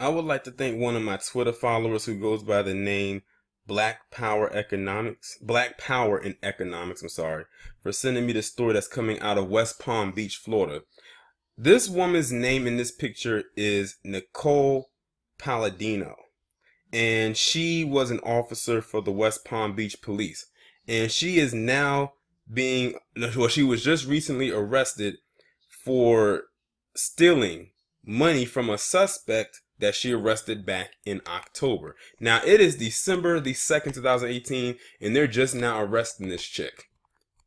I would like to thank one of my Twitter followers who goes by the name Black Power Economics, Black Power in Economics, I'm sorry, for sending me the story that's coming out of West Palm Beach, Florida. This woman's name in this picture is Nicole Palladino, and she was an officer for the West Palm Beach Police. And she is now being, well, she was just recently arrested for stealing money from a suspect that she arrested back in October. Now it is December the 2nd, 2018, and they're just now arresting this chick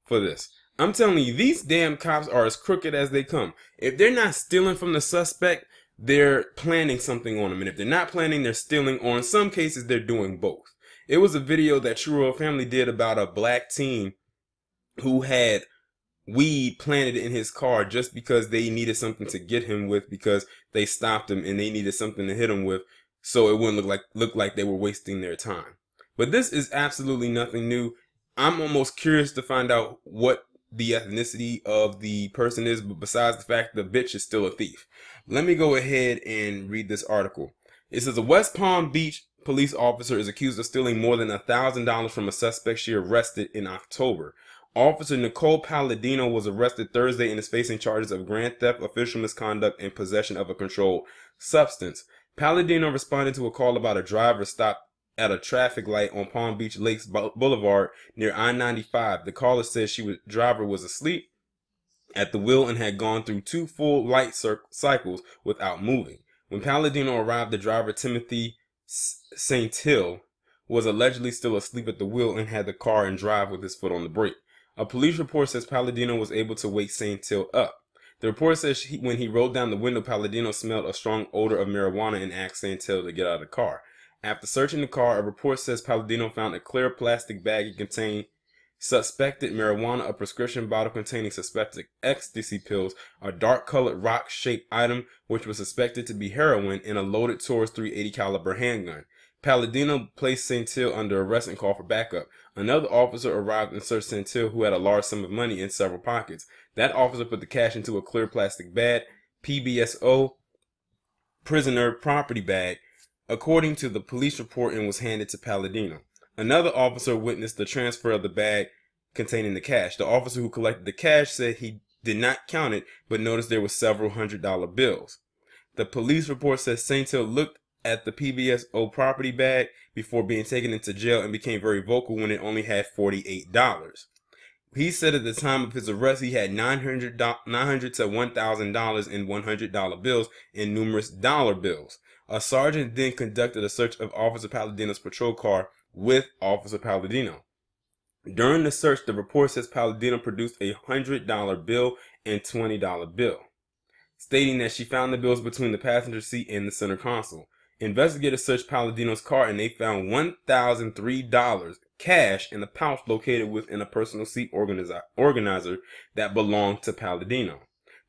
for this. I'm telling you, these damn cops are as crooked as they come. If they're not stealing from the suspect, they're planning something on them. And if they're not planning, they're stealing, or in some cases, they're doing both. It was a video that True Royal Family did about a black teen who had weed planted in his car just because they needed something to get him with because they stopped him and they needed something to hit him with so it wouldn't look like look like they were wasting their time. But this is absolutely nothing new. I'm almost curious to find out what the ethnicity of the person is, but besides the fact the bitch is still a thief. Let me go ahead and read this article. It says a West Palm Beach police officer is accused of stealing more than $1,000 from a suspect she arrested in October. Officer Nicole Palladino was arrested Thursday and is facing charges of grand theft, official misconduct, and possession of a controlled substance. Palladino responded to a call about a driver stopped at a traffic light on Palm Beach Lakes Boulevard near I-95. The caller said she was driver was asleep at the wheel and had gone through two full light cycles without moving. When Palladino arrived, the driver Timothy St. Hill was allegedly still asleep at the wheel and had the car in drive with his foot on the brake. A police report says Palladino was able to wake St. Till up. The report says he, when he rolled down the window, Palladino smelled a strong odor of marijuana and asked St. Till to get out of the car. After searching the car, a report says Palladino found a clear plastic bag containing contained suspected marijuana, a prescription bottle containing suspected ecstasy pills, a dark colored rock shaped item which was suspected to be heroin, and a loaded Taurus 380 caliber handgun. Paladino placed Saintil under arrest and called for backup. Another officer arrived and searched Saintil, who had a large sum of money in several pockets. That officer put the cash into a clear plastic bag, PBSO prisoner property bag, according to the police report, and was handed to Paladino. Another officer witnessed the transfer of the bag containing the cash. The officer who collected the cash said he did not count it, but noticed there were several hundred dollar bills. The police report says Saintil looked at the PBSO property bag before being taken into jail and became very vocal when it only had $48. He said at the time of his arrest, he had 900 to $1,000 in $100 bills and numerous dollar bills. A sergeant then conducted a search of Officer Paladino's patrol car with Officer Paladino. During the search, the report says Paladino produced a $100 bill and $20 bill, stating that she found the bills between the passenger seat and the center console. Investigators searched Paladino's car and they found $1,003 cash in a pouch located within a personal seat organizer that belonged to Paladino.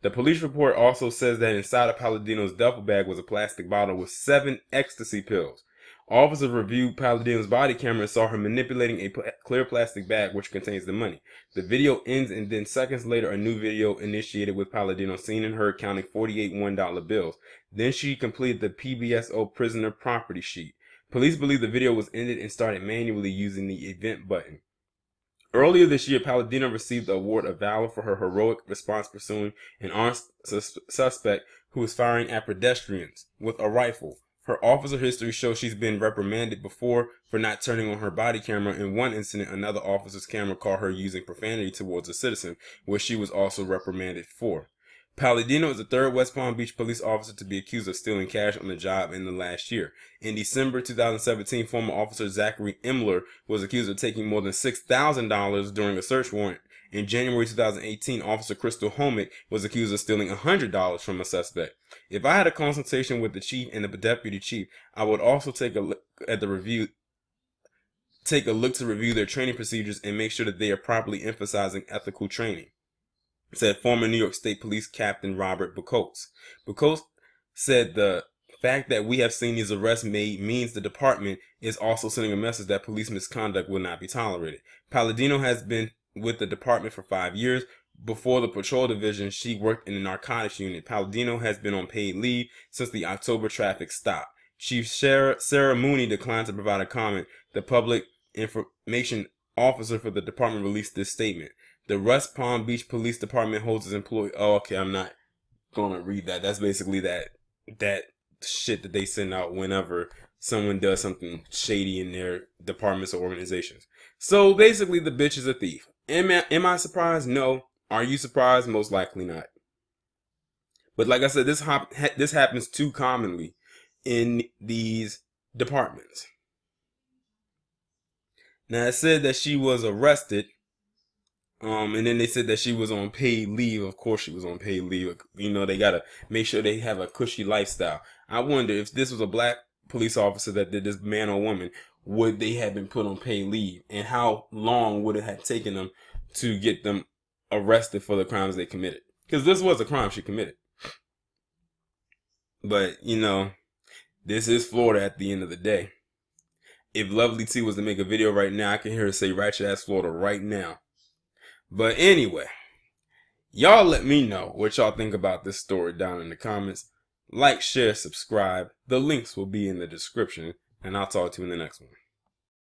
The police report also says that inside of Paladino's duffel bag was a plastic bottle with seven ecstasy pills. Officer reviewed Paladin's body camera and saw her manipulating a clear plastic bag which contains the money. The video ends and then seconds later a new video initiated with Paladino seen in her counting 48 $1 bills. Then she completed the PBSO prisoner property sheet. Police believe the video was ended and started manually using the event button. Earlier this year, Paladino received the award of valor for her heroic response pursuing an armed sus suspect who was firing at pedestrians with a rifle. Her officer history shows she's been reprimanded before for not turning on her body camera. In one incident, another officer's camera caught her using profanity towards a citizen, which she was also reprimanded for. Palladino is the third West Palm Beach police officer to be accused of stealing cash on the job in the last year. In December 2017, former officer Zachary Imler was accused of taking more than $6,000 during a search warrant in January 2018, Officer Crystal Homick was accused of stealing $100 from a suspect. If I had a consultation with the chief and the deputy chief, I would also take a look at the review take a look to review their training procedures and make sure that they are properly emphasizing ethical training said former New York State Police Captain Robert Bucotes. Bucotes said the fact that we have seen these arrests made means the department is also sending a message that police misconduct will not be tolerated. Palladino has been with the department for five years. Before the patrol division, she worked in the narcotics unit. Palladino has been on paid leave since the October traffic stop. Chief Sarah, Sarah Mooney declined to provide a comment. The public information officer for the department released this statement. The West Palm Beach Police Department holds its employee. Oh, okay, I'm not gonna read that. That's basically that that shit that they send out whenever someone does something shady in their departments or organizations. So basically, the bitch is a thief. Am I, am I surprised? No. Are you surprised? Most likely not. But like I said, this hop, this happens too commonly in these departments. Now it said that she was arrested, um, and then they said that she was on paid leave. Of course, she was on paid leave. You know, they gotta make sure they have a cushy lifestyle. I wonder if this was a black police officer that did this man or woman, would they have been put on paid leave? And how long would it have taken them to get them arrested for the crimes they committed? Because this was a crime she committed. But, you know, this is Florida at the end of the day. If Lovely T was to make a video right now, I can hear her say Ratchet Ass Florida right now. But anyway, y'all let me know what y'all think about this story down in the comments. Like, share, subscribe. The links will be in the description, and I'll talk to you in the next one.